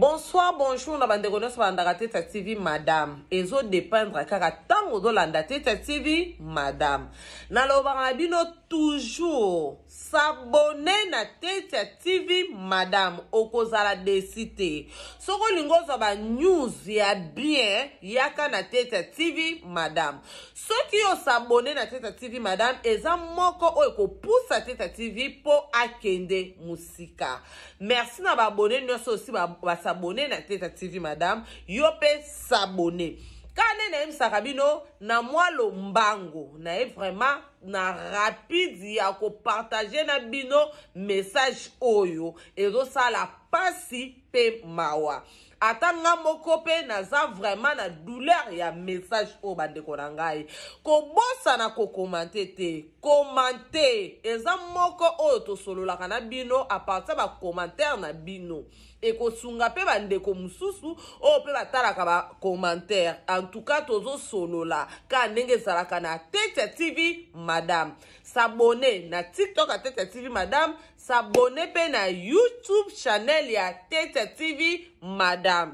bonsoir bonjour na bandeko nyonso balandaka teta tv madame ezodépendre kaka ntango ozolanda teta tv madame nalobaka na bino toujours sabone na teta tv madame okozala desi te soki olingi ozwa banews ya bien yaka na teta tv madame soki osabone na teta tv madame eza moko oyo ekopusa teta tv mpo akende mosika merci na babone nyonso osi basa s'abonner na teta tv madame yo pe s'abonner kane naim bino na mbango lombango na vraiment na rapide ya partager na bino message oyo la pasi pe mawa ata nga moko mpe naza vraiment na douleur ya message oyo bandeko na ngai kobosana kokomante te komante eza moko oyo tosololaka na bino apartir bacommentaire na bino ekosunga mpe bandeko mosusu oyo mpe batalaka bacommentaire antuka tozosolola ka ndenge ezalaka na tetia tv madame sabone na tiktok ya tetia tv madame s'abone mpe na youtube chanel ya tete tv madame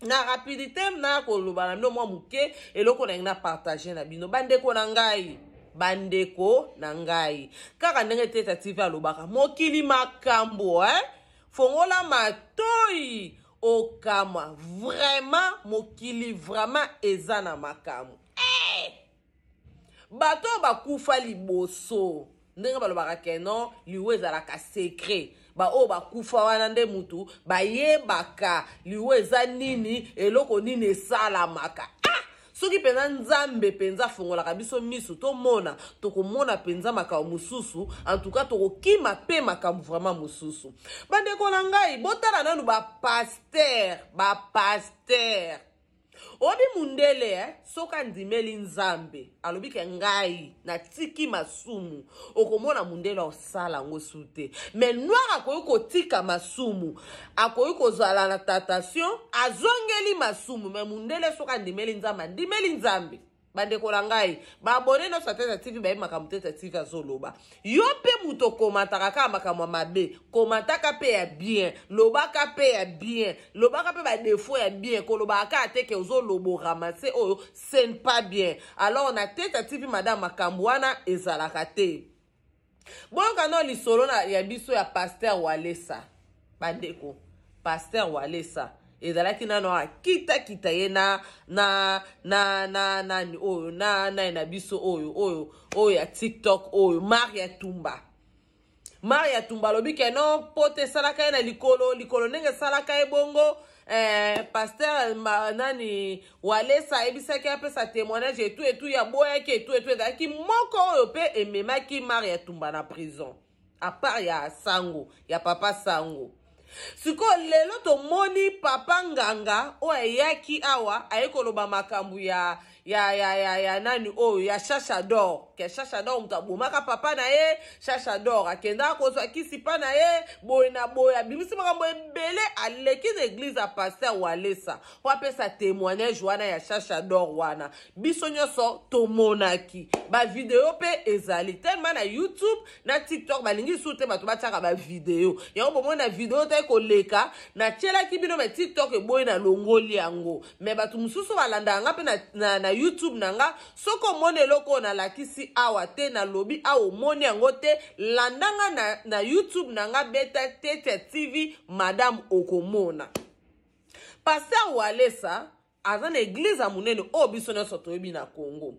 na rapidité naya koloba na bino mwa moke eloko nalingi napartage na bino bandeko na ngai bandeko na ngai kaka ndenge teta tv alobaka mokili makambo eh? fongola matoi okamwa vraimen mokili vraimen eza na makambo hey! Eh! bato bakufa liboso ndenge balobaka keno liwa ezalaka sekret baoyo bakufa wana nde mutu bayebaka liwa eza nini eloko nini esalamaka ah! soki mpenza nzambe mpenza afungolaka biso miso tomona tokomona mpenza makambo mosusu antuka tokokima mpe makambo vraimen mosusu bandeko na ngai botala nanu bapaster bapaster obi mundele eh, soki andimeli nzambe alobi ke ngai natiki masumu okomona mundele osala yango su te me noir akoki kotika masumu akoki kozala na tentation azongeli masumu me mundele soki andimeli nzambe andimeli nzambe bandeko na ngai baabone nyonso ateta tv bayebi makambo teta tv azoloba yo mpe moto komataka kaka makambo ya mabe komataka mpe ya bien lobaka mpe ya bien lobaka mpe badefo ya bien kolobaka kaka teke ozoloba oramase oyo ce ne pas bien alors na teta tv madame makambo wana ezalaka te boyokana lisolo ya biso ya paster walesa bandeko paster walesa ezalaki nano akitakita ye na na na na nani oyo na nai na biso oyo oyo oyo ya tiktok oyo mari ya tumba mari ya tumba alobi ke no mpo te esalaka ye na likolo likolo ndenge esalaka ye bongo eh, paster ma, nani walesa ayebisaki apesa témoignage etu etu ya boyaki etu etu ezalaki moko oyo mpe ememaki mari ya tumba na prison apart ya sango ya papa sango sikoyo lelo tomoni papa nganga oyo ayaki awa aye koloba makambo ya ya ya ya ya nani oyo oh, ya shashador ke shashador moto abomaka papa na ye shashador akendaka kozwa kisi mpa na ye boye na boye abimisi makambo ebele aleki na eglize ya paster walesa mpo apesa témoignage wana ya shashador wana biso nyonso tomonaki bavideo mpe ezali telema na youtube na tiktok balingi lisusu te bato batiaka bavideo yango bomoi na video te koleka natyelaki bino me tiktok eboyi nalongoli yango me bato mosusu balandaka nga mpe na, na, na youtube na nga soki omoni eloko oyo nalakisi awa te nalobi awa omoni yango te landanga na, na youtube na nga beta tetia tv madamu okomona paster walesa aza na eglize ya monene oyo biso nyonso toyebi na congo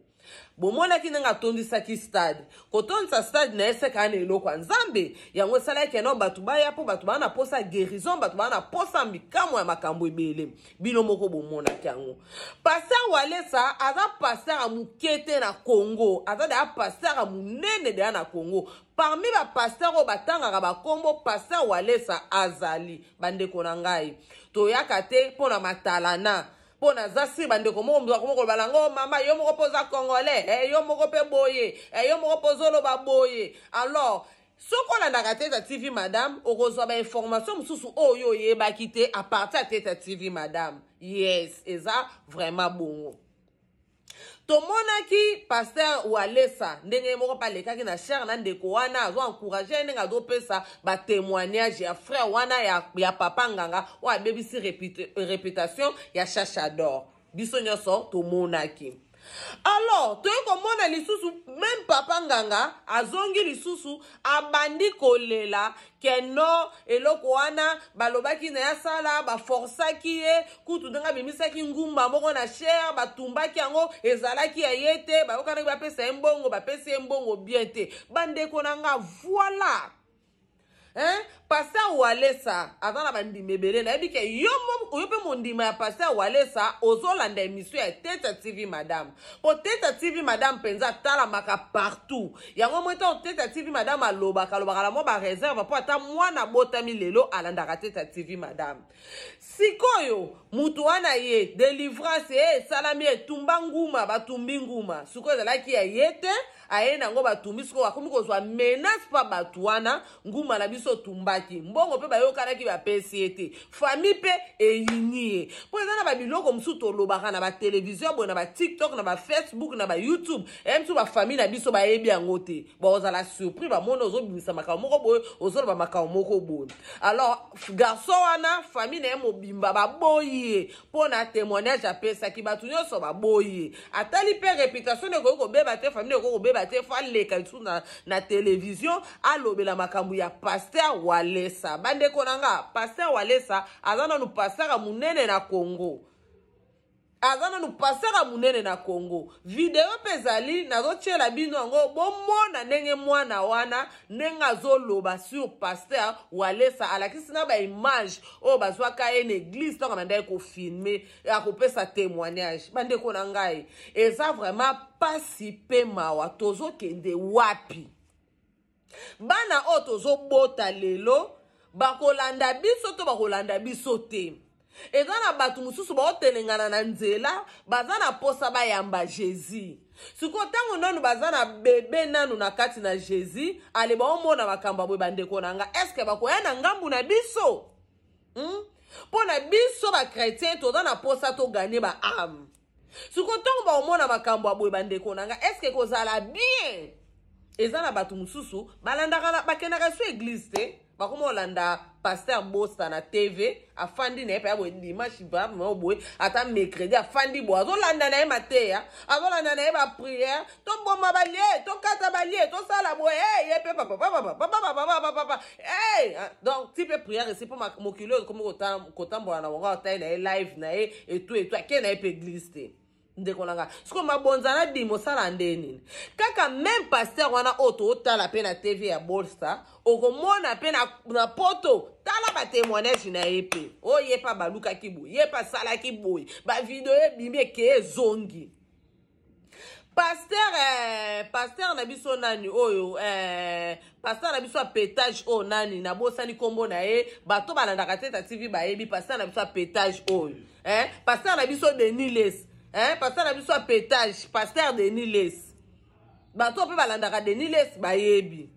bomonaki ndenge atondisaki stade kotondisa stade na ye sekaya na eloko ya nzambe yango esalaki yanao bato baya mpo bato baa na posa ya guérison bato baa na posa mikamo ya makambo ebele bino moko bomonaki yango paster walesa aza paster ya moke te na congo aza deya paster ya monene deya na congo parmi bapaster oyo batangaka bakombo paster walesa azali bandeko na ngai toyaka te mpo na matalana mpo naza sir bandeko moko mzwako moko loba nango mama yo moko mpo oza congolais eh, yo moko mpe boye eh, yo moko mpo ozoloba boye alors soki olandaka teta tv madame okozwa bainformation mosusu oyo oyebaki te apartir ya teta tv madame yes eza vraiment bongo tomonaki paster walesa ndenge ye moko mpe alekaki na shere na ndeko wana azoencourage ye ndenge azopesa batémoignage ya frère wana ya, ya papa nganga oyo abebisi réputation ya chachador biso nyonso tomonaki alors toye komona lisusu meme papa nganga azongi lisusu abandi kolela ke no eloko wana balobaki na ye asala baforsaki ye kutu ndenge abimisaki ngumba moko na shere batumbaki yango ezalaki ya ye te bayokanaki bapesa ye mbongo bapesi ye mbongo bien te bandeko na nga voila hein? paster walesa aza na bandima ebele nayebi ke yo mpe mondima ya paster walesa ozolanda émission ya teta tv madame mpo teta tv madame mpenza atalamaka partout yango moi ntango teta tv madame alobaka alobaka na mwa bareserve mpo ata mwana botami lelo alandaka teta tv madame sikoyo motu wana ye délivrance ye eh, esalami etumba eh, nguma batumbi nguma sikoyo ezalaki ya ye te aye nango batumbi sikoyo akomi kozwa menace mpa bato wana nguma na biso tumba bayokaki mbongo ba yo bapesi ba te fami mpe eyini ye mpo eza na ba mosusu bo na batelevizio boye na facebook na bafacebook na bayoutube eye ba fami na biso bayebi yango te ba surpris bamoni maka makambo moko boye ba makambo moko bo alors garso wana fami na ye bimba ba boye pour na témoignage apesaki bato ba boye ye atali mpe réputation nekoki beba te fami nekoki kobeba te fa aleka lisusu na, na alobe la makambu ya pasteur wale walesa bandeko na nga paster walesa aza nanu pastera monene na congo aza nanu pastera monene na congo video mpe ezali nazotyela bino yango bomona ndenge mwana wana ndenge azoloba sur paster walesa alakisi na baimage oyo bazwaka ye na eglize ntango amandaki kofilme akopesa témoignage bandeko na ngai eza vraiment pasi mpe mawa tozokende wapi bana oyo tozobota lelo bakolanda biso to bakolanda biso te eza na bato mosusu baotelengana na nzela baza na mposa bayamba jésus sikoyo ntango nanu baza na bebe nanu na kati na jésus ale baomona makambo ya boye bandeko na nga eske bakoya na ngambu na biso hmm? mpo na biso bakretien toza na mposa toganye baame sikoyo ntango baomona makambo ya boye bandeko na nga eske kozala bien eza na bato mosusu balandaka bakendaka so eglize te bakoma olanda paster bosta na tv afandi na ye mpe ya boye dimanche vamao boye ata mercredi afandi boye azolanda na ye mateya azolanda na ye bapriere toboma balie tokata balie tosala boye ye mpe papapapapapapapapapa donc ti mpe priere esi mpo mokili oyo ekomi kotambola na bango ataye na ye live na ye etu etu akee na ye mpe eglize te ndeko na ngai sikoyo mabonza na bima osala nde nini kaka meme paster wana oyo tootala mpe na tv ya bolstar okomona mpe na, na poto tala batémoignage na ye mpe oyo oh, ye mpe abalukaki boye ye mpe asalaki boye bavideo ebimi ekeye ezongi paster eh, paster na biso nani oyo eh, paster na biso apetage oyo nani nabosani nkombo na ye bato balandaka teta tv bayebi paster na biso apetage oyo eh? paster na biso deniles hein? paster na biso apetage paster denis les bato mpe balandaka denis les bayebi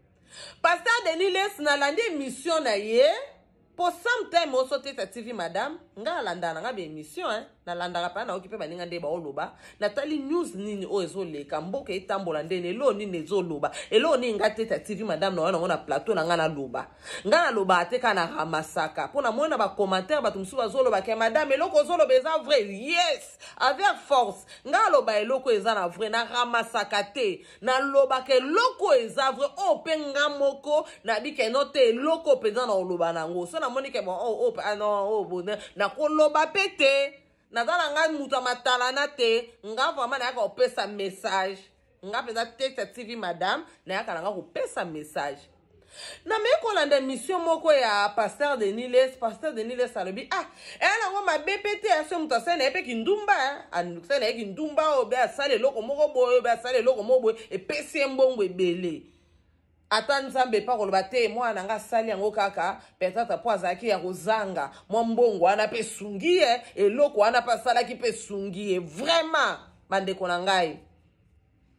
paster denis les nalandi émission na ye po sometime osotesa tv madame ngai alandaka nanga baémission hein? nalandaka mpena nayoki mpe baninga nde baoloba natali news nini oyo ezoleka mboka etambola ndeni eloo nini ezoloba eloo nini nga te tativi madame na oyo nango na plateau na ngai naloba ngai nalobaka te kaka naramasaka mpo namoni na bacommentaire bato mosusu bazolobaka madame eloko ozoloba eza vrai yes avec force ngai naloba eloko eza na vrai naramasaka te nalobaka eloko eza vrai oyo oh, mpe nga moko nabikeno te eloko mpenza na oloba nango so namoni ke bo oyo mpe nakoloba mpe te naza na ngai moto ya matalana te nga vraimen nayaka kopesa message nga mpenza tete tv madame nayaka na nga kopesa message namei kolanda émission moko ya paster denis les paster denis les alobi ah eya nango mabe mpe te so moto asali na ye mpe kindumba eh. asali na ye kindumba oyo be asali eloko moko boye oyo be asali eloko moko boye epesi ye mbongo ebele ata nzambe epa koloba te mwana na nga asali yango kaka peutêtre mpo azalaki ya kozanga mwa mbongo wana mpe esungi ye eloko wana mpe asalaki mpe esungi ye vraiment bandeko na ngai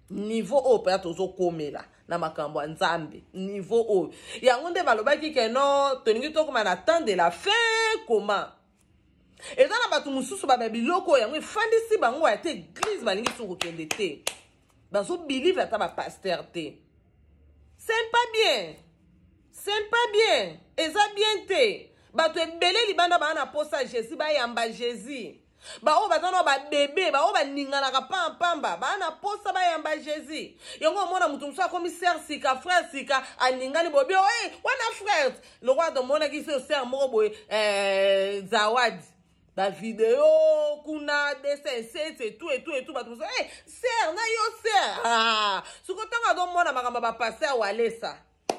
niveau oyo mpenza tozokomela na makambo ya nzambe niveau oyo yango nde balobaki ke no tolingi tokoma na temps de la fin koma eza na bato mosusu baba biloko oyo yango efandisi bango ya te eglize balingi so kokende te bazobelieve ata bapaster te sempa bien sempa bien eza bien te bato ebele libanda baa na posa jésus bayamba jésus baoyo baza na babebe baoyo baninganaka pampamba baa na posa bayamba jésus yango omona motu mosusu akómi ser sika frère sika aningani bobi oye wana frère lokola tomonaki so ser moko boye eh, zawadi bavideo kuna dessin sete etu etu etu bato mosu hey, eh, ser na yo ser ah, soki ntango azomona makambo ya bapaster walesa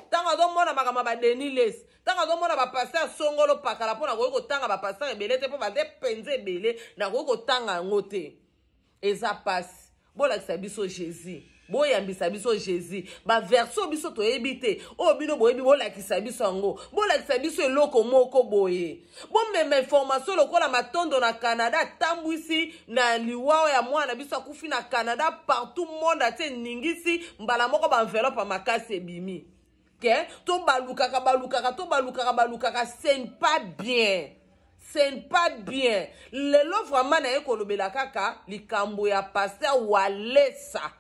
ntango azomona makambo ya badenis lesi ntango azomona bapaster songolo pakala mpo nakoki kotanga bapaster ebele te mpo baze mpenza ebele nakoki kotanga yango te eza pasi bolakisa biso jésus boyambisa biso jésus baverse oyo biso toyebi te oyo bino boyebi bolakisa biso yango bolakisa biso eloko moko boye bomema information lokola matondo na canada atambwisi na liwa ya mwana biso akufi na canada partout monde atie eningisi mbala moko baenveloppe ya makasi ebimi ke to balukaka balukaka to balukaka balukaka sene pas bien sene pas bien lelo vraiment naye kolobela kaka likambo ya paster walesa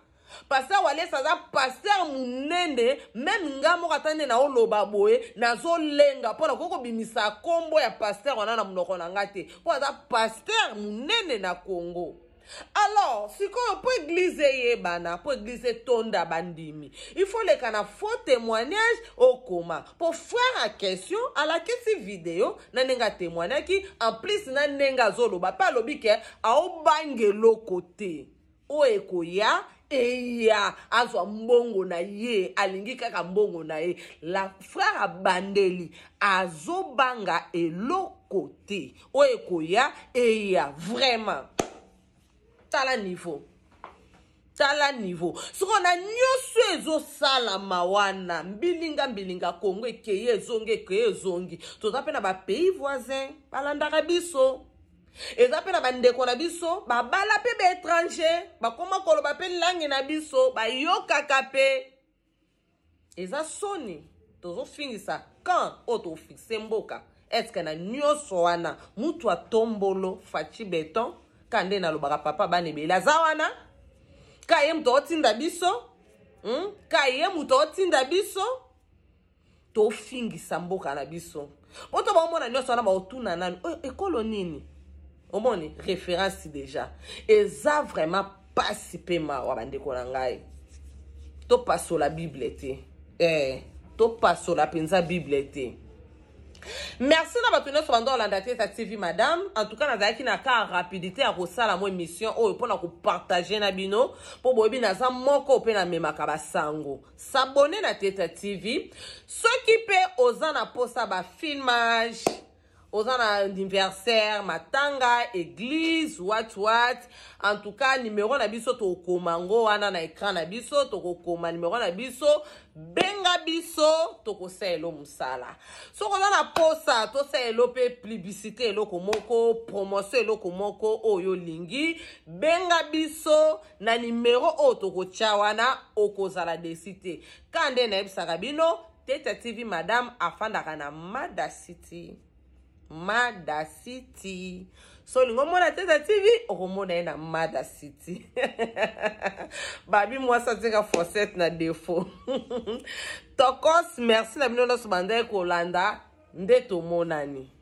paster walesa aza paster monene meme nga moko ata nde naoloba boye nazolenga mpona koki kobimisa nkombo ya paster wana na monoko na nga te mpo aza paster monene na kongo alors sikoyo mpo eglize eyebana mpo eglize etonda bandimi ifoleka na faux témoignage okoma mpo frère ya question alakisi video na ndenge atémoignaki en plus na ndenge azoloba mpe alobi ke aobanga eloko te oyo ekoya eya azwa mbongo na ye alingi kaka mbongo na ye la frere abandeli azobanga eloko te oyo ekoya eya vraiment tala niveau tala niveau soko na nyonso ezosalama wana mbilinga mbilinga kongo ekeye ezongi ekeye ezongi toza mpe na bapays voisin balandaka biso eza mpe na bandeko na biso babala mpe baétranger bakóma koloba mpe langi na biso bayokaka mpe eza soni tozofingisa kan oyo tofixe mboka estce na nyonso wana mutu atombolo faci beton ka nde nalobaka papa bana ebele aza wana ka ye moto otinda biso mm? ka ye moto otinda biso tofingisa mboka na biso mpo to baomona nyonso wana baotuna nani oyo ekolo nini omoni référence déjà et ça vraiment pasi ma mawa bandeko pas ngai la bible te eh, la pensa bible était. merci na bato sur la landa tv madame en tout cas nazalaki na kar rapidité ya vous mo émission oyo mpona partager na bino mpo boyebi za moko mpe namemaka basango s'abonner na teta tv qui pe ozana posa ba filmage. oza na anniversaire matanga eglise wat wat en tout cas nimero na biso tokokoma yango wana na ekran na biso tokokoma nimero na biso benga biso tokosaelo mosala soki oza na posa tosaelo mpe plibisite eloko moko promotio eloko moko oyo olingi benga biso na nimero oyo tokotya wana okozala desi te ka nde nayebisaka bino teta tv madame afandaka na mada city mada city so olingi omona teta tv okomona ye na mada city babi mwasi atika forcete na defo tokos merci na bino nyonso bandai kolanda nde tomonani